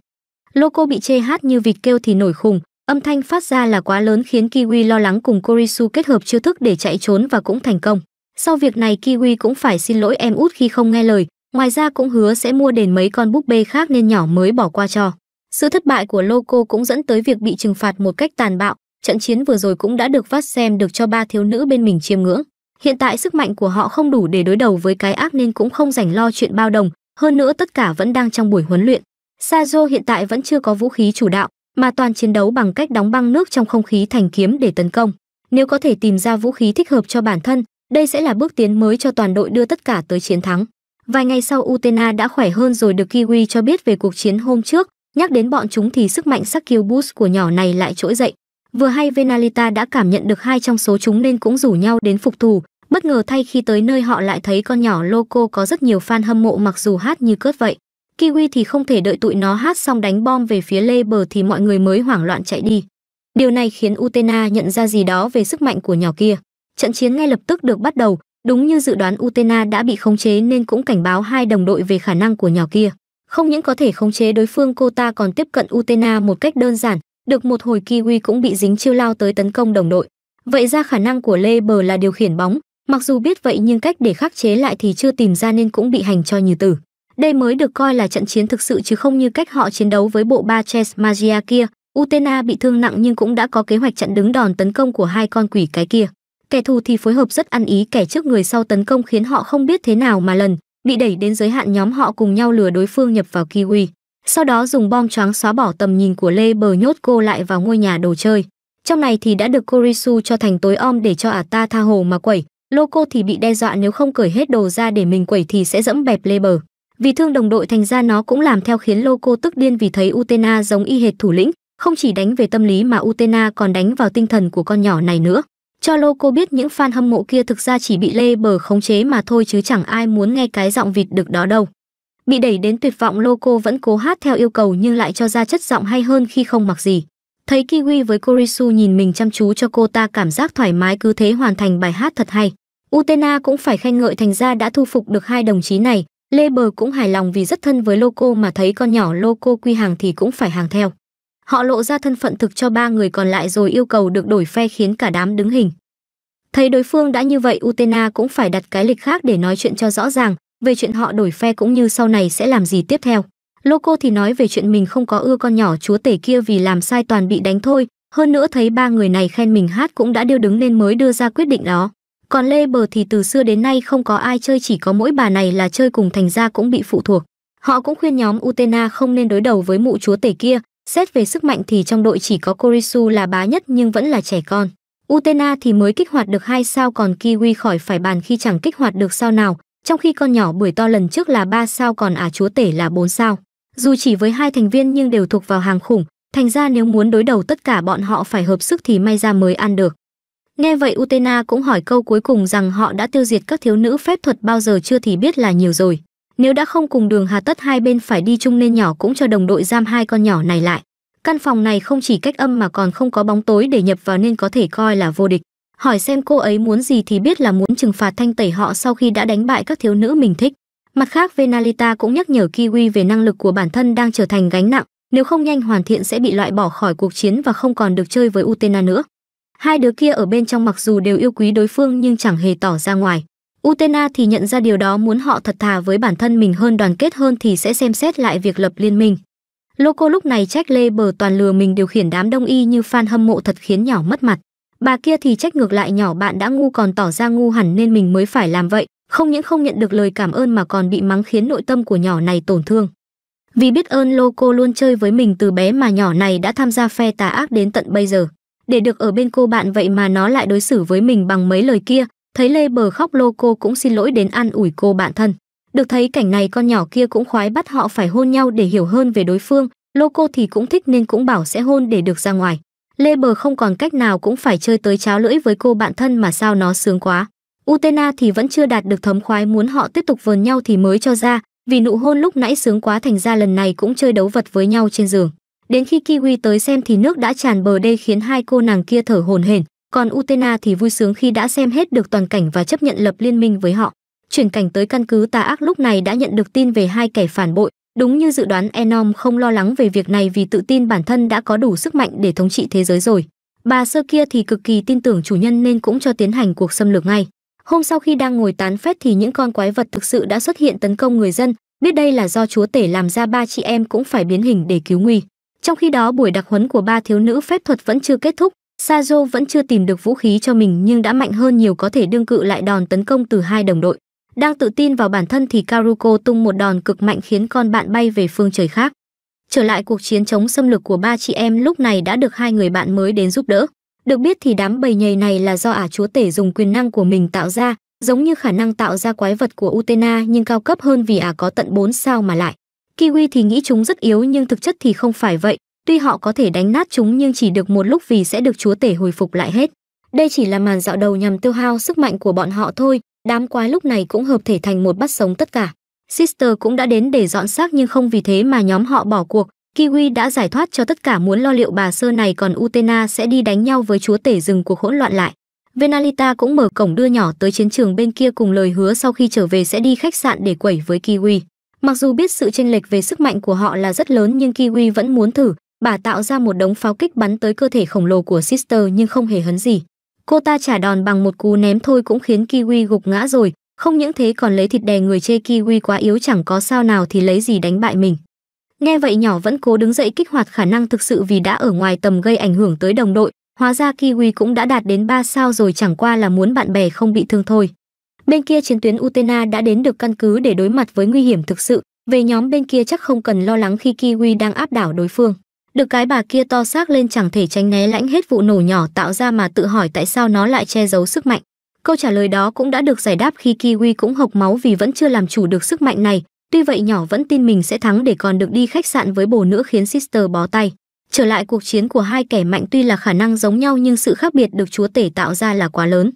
Loco bị chê hát như vịt kêu thì nổi khùng, âm thanh phát ra là quá lớn khiến Kiwi lo lắng cùng Korisu kết hợp chiêu thức để chạy trốn và cũng thành công. Sau việc này Kiwi cũng phải xin lỗi em út khi không nghe lời, ngoài ra cũng hứa sẽ mua đền mấy con búp bê khác nên nhỏ mới bỏ qua cho. Sự thất bại của Loco cũng dẫn tới việc bị trừng phạt một cách tàn bạo, trận chiến vừa rồi cũng đã được phát xem được cho ba thiếu nữ bên mình chiêm ngưỡng hiện tại sức mạnh của họ không đủ để đối đầu với cái ác nên cũng không rảnh lo chuyện bao đồng hơn nữa tất cả vẫn đang trong buổi huấn luyện sajo hiện tại vẫn chưa có vũ khí chủ đạo mà toàn chiến đấu bằng cách đóng băng nước trong không khí thành kiếm để tấn công nếu có thể tìm ra vũ khí thích hợp cho bản thân đây sẽ là bước tiến mới cho toàn đội đưa tất cả tới chiến thắng vài ngày sau utena đã khỏe hơn rồi được kiwi cho biết về cuộc chiến hôm trước nhắc đến bọn chúng thì sức mạnh sắc kiêu boost của nhỏ này lại trỗi dậy vừa hay venalita đã cảm nhận được hai trong số chúng nên cũng rủ nhau đến phục thù Bất ngờ thay khi tới nơi họ lại thấy con nhỏ Loco có rất nhiều fan hâm mộ mặc dù hát như cướp vậy. Kiwi thì không thể đợi tụi nó hát xong đánh bom về phía lê bờ thì mọi người mới hoảng loạn chạy đi. Điều này khiến Utena nhận ra gì đó về sức mạnh của nhỏ kia. Trận chiến ngay lập tức được bắt đầu, đúng như dự đoán Utena đã bị khống chế nên cũng cảnh báo hai đồng đội về khả năng của nhỏ kia. Không những có thể khống chế đối phương cô ta còn tiếp cận Utena một cách đơn giản, được một hồi Kiwi cũng bị dính chiêu lao tới tấn công đồng đội. Vậy ra khả năng của Lê Bờ là điều khiển bóng, Mặc dù biết vậy nhưng cách để khắc chế lại thì chưa tìm ra nên cũng bị hành cho như tử. Đây mới được coi là trận chiến thực sự chứ không như cách họ chiến đấu với bộ ba Chess Magia kia. Utena bị thương nặng nhưng cũng đã có kế hoạch chặn đứng đòn tấn công của hai con quỷ cái kia. Kẻ thù thì phối hợp rất ăn ý kẻ trước người sau tấn công khiến họ không biết thế nào mà lần, bị đẩy đến giới hạn nhóm họ cùng nhau lừa đối phương nhập vào Kiwi. Sau đó dùng bom choáng xóa bỏ tầm nhìn của Lê Bờ nhốt cô lại vào ngôi nhà đồ chơi. Trong này thì đã được Korisu cho thành tối om để cho ả ta tha hồ mà quẩy, Loco thì bị đe dọa nếu không cởi hết đồ ra để mình quẩy thì sẽ dẫm bẹp lê bờ. Vì thương đồng đội thành ra nó cũng làm theo khiến Loco tức điên vì thấy Utena giống y hệt thủ lĩnh, không chỉ đánh về tâm lý mà Utena còn đánh vào tinh thần của con nhỏ này nữa. Cho Loco biết những fan hâm mộ kia thực ra chỉ bị lê bờ khống chế mà thôi chứ chẳng ai muốn nghe cái giọng vịt được đó đâu. Bị đẩy đến tuyệt vọng Loco vẫn cố hát theo yêu cầu nhưng lại cho ra chất giọng hay hơn khi không mặc gì. Thấy Kiwi với Korisu nhìn mình chăm chú cho cô ta cảm giác thoải mái cứ thế hoàn thành bài hát thật hay. Utena cũng phải khen ngợi thành ra đã thu phục được hai đồng chí này. Lê Bờ cũng hài lòng vì rất thân với Loco mà thấy con nhỏ Loco quy hàng thì cũng phải hàng theo. Họ lộ ra thân phận thực cho ba người còn lại rồi yêu cầu được đổi phe khiến cả đám đứng hình. Thấy đối phương đã như vậy Utena cũng phải đặt cái lịch khác để nói chuyện cho rõ ràng về chuyện họ đổi phe cũng như sau này sẽ làm gì tiếp theo. Loco thì nói về chuyện mình không có ưa con nhỏ chúa tể kia vì làm sai toàn bị đánh thôi, hơn nữa thấy ba người này khen mình hát cũng đã điêu đứng nên mới đưa ra quyết định đó. Còn Lê Bờ thì từ xưa đến nay không có ai chơi chỉ có mỗi bà này là chơi cùng thành ra cũng bị phụ thuộc. Họ cũng khuyên nhóm Utena không nên đối đầu với mụ chúa tể kia, xét về sức mạnh thì trong đội chỉ có Korisu là bá nhất nhưng vẫn là trẻ con. Utena thì mới kích hoạt được hai sao còn Kiwi khỏi phải bàn khi chẳng kích hoạt được sao nào, trong khi con nhỏ buổi to lần trước là ba sao còn ả à chúa tể là bốn sao. Dù chỉ với hai thành viên nhưng đều thuộc vào hàng khủng, thành ra nếu muốn đối đầu tất cả bọn họ phải hợp sức thì may ra mới ăn được. Nghe vậy Utena cũng hỏi câu cuối cùng rằng họ đã tiêu diệt các thiếu nữ phép thuật bao giờ chưa thì biết là nhiều rồi. Nếu đã không cùng đường hà tất hai bên phải đi chung nên nhỏ cũng cho đồng đội giam hai con nhỏ này lại. Căn phòng này không chỉ cách âm mà còn không có bóng tối để nhập vào nên có thể coi là vô địch. Hỏi xem cô ấy muốn gì thì biết là muốn trừng phạt thanh tẩy họ sau khi đã đánh bại các thiếu nữ mình thích. Mặt khác, Venalita cũng nhắc nhở Kiwi về năng lực của bản thân đang trở thành gánh nặng, nếu không nhanh hoàn thiện sẽ bị loại bỏ khỏi cuộc chiến và không còn được chơi với Utena nữa. Hai đứa kia ở bên trong mặc dù đều yêu quý đối phương nhưng chẳng hề tỏ ra ngoài. Utena thì nhận ra điều đó muốn họ thật thà với bản thân mình hơn đoàn kết hơn thì sẽ xem xét lại việc lập liên minh. Loco lúc này trách Lê Bờ toàn lừa mình điều khiển đám đông y như fan hâm mộ thật khiến nhỏ mất mặt. Bà kia thì trách ngược lại nhỏ bạn đã ngu còn tỏ ra ngu hẳn nên mình mới phải làm vậy, không những không nhận được lời cảm ơn mà còn bị mắng khiến nội tâm của nhỏ này tổn thương. Vì biết ơn lô cô luôn chơi với mình từ bé mà nhỏ này đã tham gia phe tà ác đến tận bây giờ. Để được ở bên cô bạn vậy mà nó lại đối xử với mình bằng mấy lời kia, thấy Lê Bờ khóc lô cô cũng xin lỗi đến an ủi cô bạn thân. Được thấy cảnh này con nhỏ kia cũng khoái bắt họ phải hôn nhau để hiểu hơn về đối phương, lô cô thì cũng thích nên cũng bảo sẽ hôn để được ra ngoài. Lê Bờ không còn cách nào cũng phải chơi tới cháo lưỡi với cô bạn thân mà sao nó sướng quá. Utena thì vẫn chưa đạt được thấm khoái muốn họ tiếp tục vờn nhau thì mới cho ra, vì nụ hôn lúc nãy sướng quá thành ra lần này cũng chơi đấu vật với nhau trên giường. Đến khi Kiwi tới xem thì nước đã tràn bờ đê khiến hai cô nàng kia thở hổn hển, còn Utena thì vui sướng khi đã xem hết được toàn cảnh và chấp nhận lập liên minh với họ. Chuyển cảnh tới căn cứ tà ác lúc này đã nhận được tin về hai kẻ phản bội, đúng như dự đoán Enom không lo lắng về việc này vì tự tin bản thân đã có đủ sức mạnh để thống trị thế giới rồi. Bà sơ kia thì cực kỳ tin tưởng chủ nhân nên cũng cho tiến hành cuộc xâm lược ngay. Hôm sau khi đang ngồi tán phét thì những con quái vật thực sự đã xuất hiện tấn công người dân, biết đây là do chúa tể làm ra ba chị em cũng phải biến hình để cứu nguy. Trong khi đó buổi đặc huấn của ba thiếu nữ phép thuật vẫn chưa kết thúc, Sazo vẫn chưa tìm được vũ khí cho mình nhưng đã mạnh hơn nhiều có thể đương cự lại đòn tấn công từ hai đồng đội. Đang tự tin vào bản thân thì Karuko tung một đòn cực mạnh khiến con bạn bay về phương trời khác. Trở lại cuộc chiến chống xâm lược của ba chị em lúc này đã được hai người bạn mới đến giúp đỡ. Được biết thì đám bầy nhầy này là do ả chúa tể dùng quyền năng của mình tạo ra, giống như khả năng tạo ra quái vật của Utena nhưng cao cấp hơn vì ả có tận 4 sao mà lại. Kiwi thì nghĩ chúng rất yếu nhưng thực chất thì không phải vậy, tuy họ có thể đánh nát chúng nhưng chỉ được một lúc vì sẽ được chúa tể hồi phục lại hết. Đây chỉ là màn dạo đầu nhằm tiêu hao sức mạnh của bọn họ thôi, đám quái lúc này cũng hợp thể thành một bắt sống tất cả. Sister cũng đã đến để dọn xác nhưng không vì thế mà nhóm họ bỏ cuộc, Kiwi đã giải thoát cho tất cả muốn lo liệu bà sơ này còn Utena sẽ đi đánh nhau với chúa tể rừng cuộc hỗn loạn lại. Venalita cũng mở cổng đưa nhỏ tới chiến trường bên kia cùng lời hứa sau khi trở về sẽ đi khách sạn để quẩy với Kiwi. Mặc dù biết sự chênh lệch về sức mạnh của họ là rất lớn nhưng Kiwi vẫn muốn thử, bà tạo ra một đống pháo kích bắn tới cơ thể khổng lồ của Sister nhưng không hề hấn gì. Cô ta trả đòn bằng một cú ném thôi cũng khiến Kiwi gục ngã rồi, không những thế còn lấy thịt đè người chê Kiwi quá yếu chẳng có sao nào thì lấy gì đánh bại mình nghe vậy nhỏ vẫn cố đứng dậy kích hoạt khả năng thực sự vì đã ở ngoài tầm gây ảnh hưởng tới đồng đội hóa ra kiwi cũng đã đạt đến 3 sao rồi chẳng qua là muốn bạn bè không bị thương thôi bên kia chiến tuyến utena đã đến được căn cứ để đối mặt với nguy hiểm thực sự về nhóm bên kia chắc không cần lo lắng khi kiwi đang áp đảo đối phương được cái bà kia to xác lên chẳng thể tránh né lãnh hết vụ nổ nhỏ tạo ra mà tự hỏi tại sao nó lại che giấu sức mạnh câu trả lời đó cũng đã được giải đáp khi kiwi cũng hộc máu vì vẫn chưa làm chủ được sức mạnh này Tuy vậy nhỏ vẫn tin mình sẽ thắng để còn được đi khách sạn với bồ nữa khiến Sister bó tay. Trở lại cuộc chiến của hai kẻ mạnh tuy là khả năng giống nhau nhưng sự khác biệt được chúa tể tạo ra là quá lớn.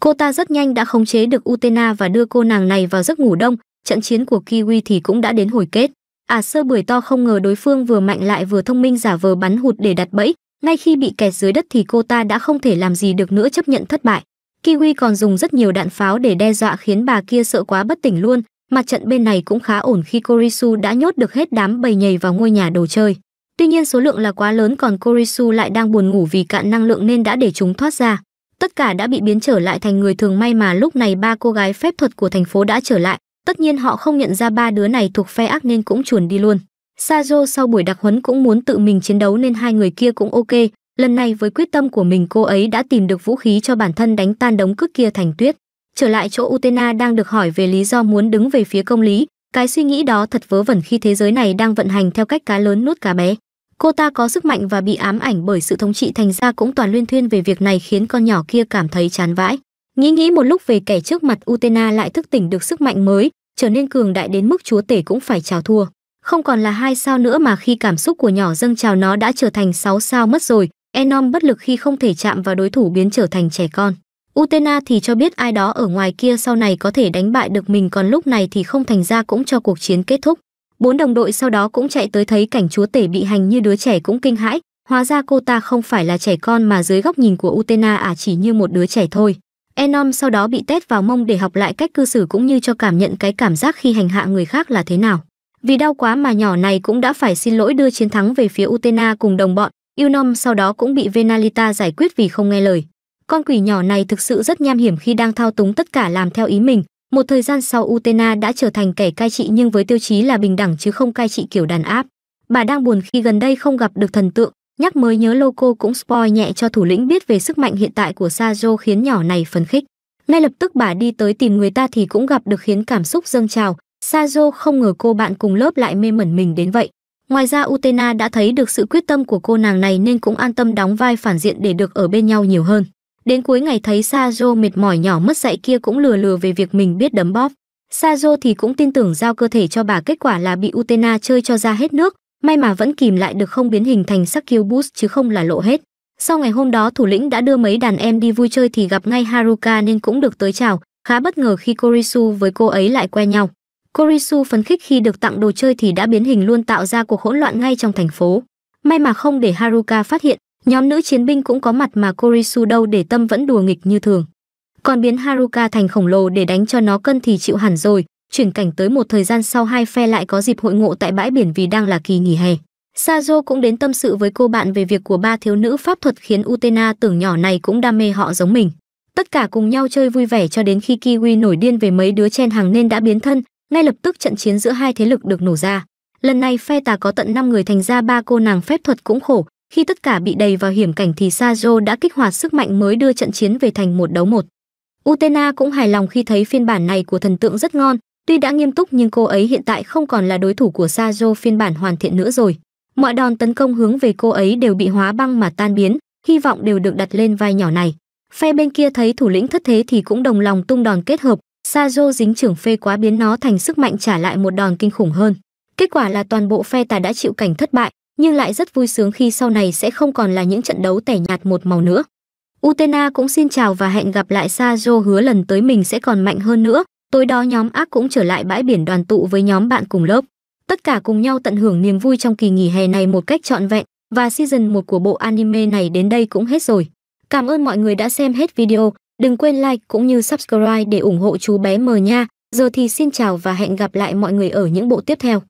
Cô ta rất nhanh đã khống chế được Utena và đưa cô nàng này vào giấc ngủ đông, trận chiến của Kiwi thì cũng đã đến hồi kết. À sơ bưởi to không ngờ đối phương vừa mạnh lại vừa thông minh giả vờ bắn hụt để đặt bẫy, ngay khi bị kẹt dưới đất thì cô ta đã không thể làm gì được nữa chấp nhận thất bại. Kiwi còn dùng rất nhiều đạn pháo để đe dọa khiến bà kia sợ quá bất tỉnh luôn, Mặt trận bên này cũng khá ổn khi Korisu đã nhốt được hết đám bầy nhầy vào ngôi nhà đồ chơi. Tuy nhiên số lượng là quá lớn còn Korisu lại đang buồn ngủ vì cạn năng lượng nên đã để chúng thoát ra. Tất cả đã bị biến trở lại thành người thường may mà lúc này ba cô gái phép thuật của thành phố đã trở lại. Tất nhiên họ không nhận ra ba đứa này thuộc phe ác nên cũng chuồn đi luôn. Sajo sau buổi đặc huấn cũng muốn tự mình chiến đấu nên hai người kia cũng ok. Lần này với quyết tâm của mình cô ấy đã tìm được vũ khí cho bản thân đánh tan đống cước kia thành tuyết. Trở lại chỗ Utena đang được hỏi về lý do muốn đứng về phía công lý, cái suy nghĩ đó thật vớ vẩn khi thế giới này đang vận hành theo cách cá lớn nuốt cá bé. Cô ta có sức mạnh và bị ám ảnh bởi sự thống trị thành ra cũng toàn luyên thuyên về việc này khiến con nhỏ kia cảm thấy chán vãi. Nghĩ nghĩ một lúc về kẻ trước mặt Utena lại thức tỉnh được sức mạnh mới, trở nên cường đại đến mức chúa tể cũng phải chào thua. Không còn là hai sao nữa mà khi cảm xúc của nhỏ dâng trào nó đã trở thành sáu sao mất rồi, Enom bất lực khi không thể chạm vào đối thủ biến trở thành trẻ con. Utena thì cho biết ai đó ở ngoài kia sau này có thể đánh bại được mình còn lúc này thì không thành ra cũng cho cuộc chiến kết thúc. Bốn đồng đội sau đó cũng chạy tới thấy cảnh chúa tể bị hành như đứa trẻ cũng kinh hãi, hóa ra cô ta không phải là trẻ con mà dưới góc nhìn của Utena à chỉ như một đứa trẻ thôi. Enom sau đó bị tét vào mông để học lại cách cư xử cũng như cho cảm nhận cái cảm giác khi hành hạ người khác là thế nào. Vì đau quá mà nhỏ này cũng đã phải xin lỗi đưa chiến thắng về phía Utena cùng đồng bọn, Unom sau đó cũng bị Venalita giải quyết vì không nghe lời. Con quỷ nhỏ này thực sự rất nham hiểm khi đang thao túng tất cả làm theo ý mình. Một thời gian sau Utena đã trở thành kẻ cai trị nhưng với tiêu chí là bình đẳng chứ không cai trị kiểu đàn áp. Bà đang buồn khi gần đây không gặp được thần tượng, nhắc mới nhớ Loco cũng spoil nhẹ cho thủ lĩnh biết về sức mạnh hiện tại của Sajo khiến nhỏ này phấn khích. Ngay lập tức bà đi tới tìm người ta thì cũng gặp được khiến cảm xúc dâng trào, Sajo không ngờ cô bạn cùng lớp lại mê mẩn mình đến vậy. Ngoài ra Utena đã thấy được sự quyết tâm của cô nàng này nên cũng an tâm đóng vai phản diện để được ở bên nhau nhiều hơn. Đến cuối ngày thấy Sajo mệt mỏi nhỏ mất dạy kia cũng lừa lừa về việc mình biết đấm bóp. Sajo thì cũng tin tưởng giao cơ thể cho bà kết quả là bị Utena chơi cho ra hết nước, may mà vẫn kìm lại được không biến hình thành sắc boost chứ không là lộ hết. Sau ngày hôm đó thủ lĩnh đã đưa mấy đàn em đi vui chơi thì gặp ngay Haruka nên cũng được tới chào, khá bất ngờ khi Korisu với cô ấy lại quen nhau. Korisu phấn khích khi được tặng đồ chơi thì đã biến hình luôn tạo ra cuộc hỗn loạn ngay trong thành phố. May mà không để Haruka phát hiện, Nhóm nữ chiến binh cũng có mặt mà Korisu đâu để tâm vẫn đùa nghịch như thường. Còn biến Haruka thành khổng lồ để đánh cho nó cân thì chịu hẳn rồi, chuyển cảnh tới một thời gian sau hai phe lại có dịp hội ngộ tại bãi biển vì đang là kỳ nghỉ hè. Sazo cũng đến tâm sự với cô bạn về việc của ba thiếu nữ pháp thuật khiến Utena tưởng nhỏ này cũng đam mê họ giống mình. Tất cả cùng nhau chơi vui vẻ cho đến khi Kiwi nổi điên về mấy đứa chen hàng nên đã biến thân, ngay lập tức trận chiến giữa hai thế lực được nổ ra. Lần này phe tà có tận 5 người thành ra ba cô nàng phép thuật cũng khổ, khi tất cả bị đầy vào hiểm cảnh thì Sajo đã kích hoạt sức mạnh mới đưa trận chiến về thành một đấu một. Utena cũng hài lòng khi thấy phiên bản này của thần tượng rất ngon, tuy đã nghiêm túc nhưng cô ấy hiện tại không còn là đối thủ của Sajo phiên bản hoàn thiện nữa rồi. Mọi đòn tấn công hướng về cô ấy đều bị hóa băng mà tan biến, hy vọng đều được đặt lên vai nhỏ này. Phe bên kia thấy thủ lĩnh thất thế thì cũng đồng lòng tung đòn kết hợp, Sajo dính trưởng phê quá biến nó thành sức mạnh trả lại một đòn kinh khủng hơn. Kết quả là toàn bộ phe tà đã chịu cảnh thất bại, nhưng lại rất vui sướng khi sau này sẽ không còn là những trận đấu tẻ nhạt một màu nữa. Utena cũng xin chào và hẹn gặp lại Sajo hứa lần tới mình sẽ còn mạnh hơn nữa. Tối đó nhóm ác cũng trở lại bãi biển đoàn tụ với nhóm bạn cùng lớp. Tất cả cùng nhau tận hưởng niềm vui trong kỳ nghỉ hè này một cách trọn vẹn và season 1 của bộ anime này đến đây cũng hết rồi. Cảm ơn mọi người đã xem hết video. Đừng quên like cũng như subscribe để ủng hộ chú bé mờ nha. Giờ thì xin chào và hẹn gặp lại mọi người ở những bộ tiếp theo.